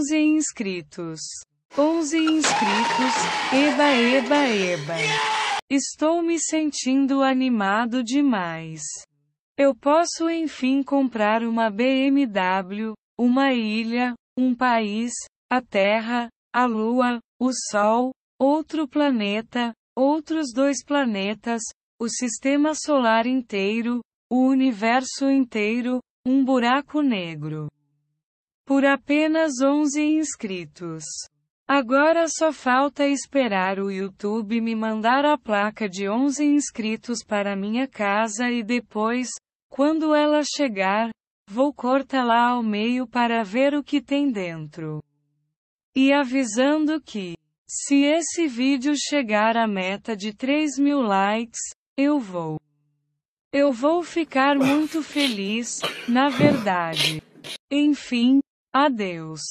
11 inscritos. 11 inscritos. Eba, eba, eba. Estou me sentindo animado demais. Eu posso enfim comprar uma BMW, uma ilha, um país, a Terra, a Lua, o Sol, outro planeta, outros dois planetas, o sistema solar inteiro, o universo inteiro, um buraco negro por apenas 11 inscritos. Agora só falta esperar o YouTube me mandar a placa de 11 inscritos para minha casa e depois, quando ela chegar, vou cortá-la ao meio para ver o que tem dentro. E avisando que, se esse vídeo chegar à meta de 3 mil likes, eu vou. Eu vou ficar muito feliz, na verdade. Enfim, Adeus.